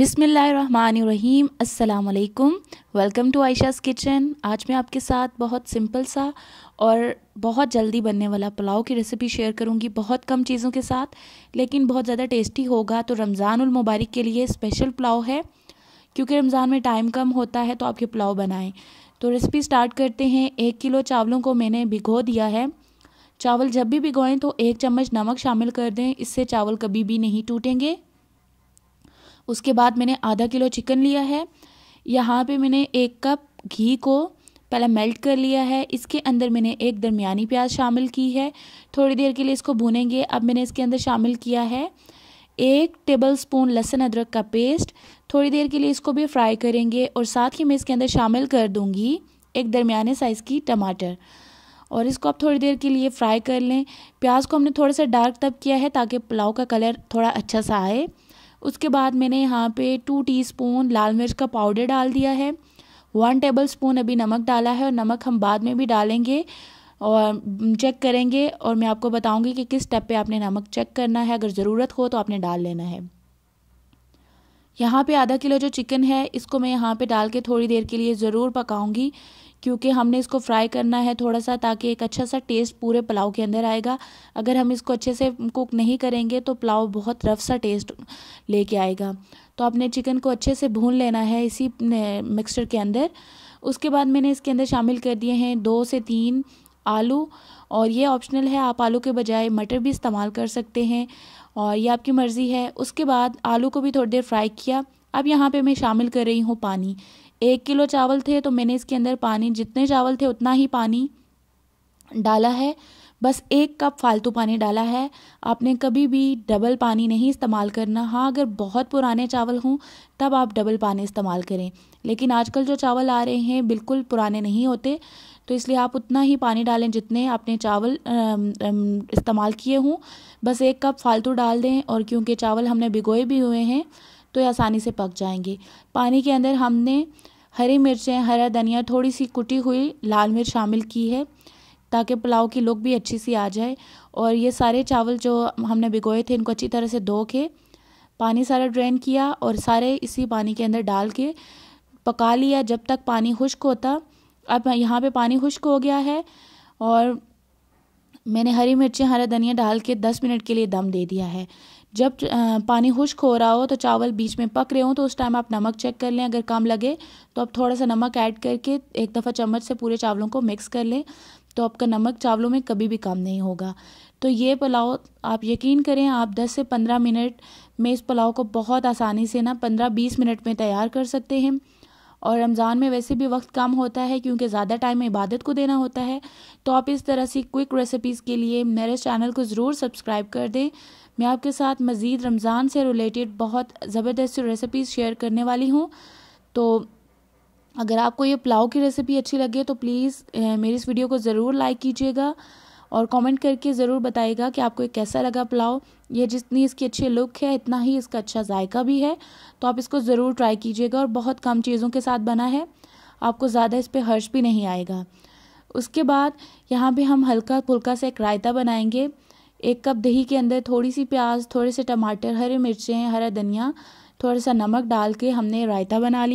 बिसमीम् अल्लाम welcome to आयशाज़ kitchen आज मैं आपके साथ बहुत सिंपल सा और बहुत जल्दी बनने वाला पुलाव की रेसिपी शेयर करूंगी बहुत कम चीज़ों के साथ लेकिन बहुत ज़्यादा टेस्टी होगा तो रमज़ान मुबारक के लिए स्पेशल पुलाव है क्योंकि रमज़ान में टाइम कम होता है तो आपके पुलाव बनाएं तो रेसिपी स्टार्ट करते हैं एक किलो चावलों को मैंने भिगो दिया है चावल जब भी भिगोएं तो एक चम्मच नमक शामिल कर दें इससे चावल कभी भी नहीं टूटेंगे उसके बाद मैंने आधा किलो चिकन लिया है यहाँ पे मैंने एक कप घी को पहले मेल्ट कर लिया है इसके अंदर मैंने एक दरमियानी प्याज शामिल की है थोड़ी देर के लिए इसको भूनेंगे अब मैंने इसके अंदर शामिल किया है एक टेबल स्पून लहसुन अदरक का पेस्ट थोड़ी देर के लिए इसको भी फ्राई करेंगे और साथ ही मैं इसके अंदर शामिल कर दूँगी एक दरमियाने साइज़ की टमाटर और इसको आप थोड़ी देर के लिए फ्राई कर लें प्याज को हमने थोड़ा सा डार्क तब किया है ताकि पुलाव का कलर थोड़ा अच्छा सा आए उसके बाद मैंने यहाँ पे टू टीस्पून लाल मिर्च का पाउडर डाल दिया है वन टेबल स्पून अभी नमक डाला है और नमक हम बाद में भी डालेंगे और चेक करेंगे और मैं आपको बताऊंगी कि किस स्टेप पे आपने नमक चेक करना है अगर ज़रूरत हो तो आपने डाल लेना है यहाँ पे आधा किलो जो चिकन है इसको मैं यहाँ पे डाल के थोड़ी देर के लिए ज़रूर पकाऊंगी क्योंकि हमने इसको फ्राई करना है थोड़ा सा ताकि एक अच्छा सा टेस्ट पूरे पुलाव के अंदर आएगा अगर हम इसको अच्छे से कुक नहीं करेंगे तो पुलाव बहुत रफ सा टेस्ट लेके आएगा तो आपने चिकन को अच्छे से भून लेना है इसी मिक्सचर के अंदर उसके बाद मैंने इसके अंदर शामिल कर दिए हैं दो से तीन आलू और ये ऑप्शनल है आप आलू के बजाय मटर भी इस्तेमाल कर सकते हैं और ये आपकी मर्ज़ी है उसके बाद आलू को भी थोड़ी देर फ्राई किया अब यहाँ पे मैं शामिल कर रही हूँ पानी एक किलो चावल थे तो मैंने इसके अंदर पानी जितने चावल थे उतना ही पानी डाला है बस एक कप फालतू पानी डाला है आपने कभी भी डबल पानी नहीं इस्तेमाल करना हाँ अगर बहुत पुराने चावल हों तब आप डबल पानी इस्तेमाल करें लेकिन आजकल जो चावल आ रहे हैं बिल्कुल पुराने नहीं होते तो इसलिए आप उतना ही पानी डालें जितने आपने चावल इस्तेमाल किए हों बस एक कप फालतू डाल दें और क्योंकि चावल हमने भिगोए भी हुए हैं तो ये आसानी से पक जाएंगे पानी के अंदर हमने हरी मिर्चें हरा धनिया थोड़ी सी कुटी हुई लाल मिर्च शामिल की है ताकि पुलाव की लुक भी अच्छी सी आ जाए और ये सारे चावल जो हमने भिगोए थे इनको अच्छी तरह से धो के पानी सारा ड्रेन किया और सारे इसी पानी के अंदर डाल के पका लिया जब तक पानी खुश्क होता अब यहाँ पे पानी खुश्क हो गया है और मैंने हरी मिर्ची हरा धनिया डाल के दस मिनट के लिए दम दे दिया है जब पानी खुश्क हो रहा हो तो चावल बीच में पक रहे हो तो उस टाइम आप नमक चेक कर लें अगर कम लगे तो आप थोड़ा सा नमक ऐड करके एक दफ़ा चम्मच से पूरे चावलों को मिक्स कर लें तो आपका नमक चावलों में कभी भी कम नहीं होगा तो ये पुलाव आप यकीन करें आप 10 से 15 मिनट में इस पुलाव को बहुत आसानी से ना 15-20 मिनट में तैयार कर सकते हैं और रमज़ान में वैसे भी वक्त कम होता है क्योंकि ज़्यादा टाइम इबादत को देना होता है तो आप इस तरह से क्विक रेसिपीज़ के लिए मेरे चैनल को ज़रूर सब्सक्राइब कर दें मैं आपके साथ मज़ीद रमज़ान से रिलेटेड बहुत ज़बरदस्त रेसिपीज़ शेयर करने वाली हूँ तो अगर आपको ये पुलाव की रेसिपी अच्छी लगे तो प्लीज़ मेरी इस वीडियो को ज़रूर लाइक कीजिएगा और कमेंट करके ज़रूर बताइएगा कि आपको कैसा लगा पुलाव ये जितनी इसकी अच्छी लुक है इतना ही इसका अच्छा जायका भी है तो आप इसको ज़रूर ट्राई कीजिएगा और बहुत कम चीज़ों के साथ बना है आपको ज़्यादा इस पर हर्ष भी नहीं आएगा उसके बाद यहाँ पे हम हल्का फुल्का सा एक रायता बनाएंगे एक कप दही के अंदर थोड़ी सी प्याज थोड़े से टमाटर हरी मिर्चें हरा धनिया थोड़ा सा नमक डाल के हमने रायता बना लिया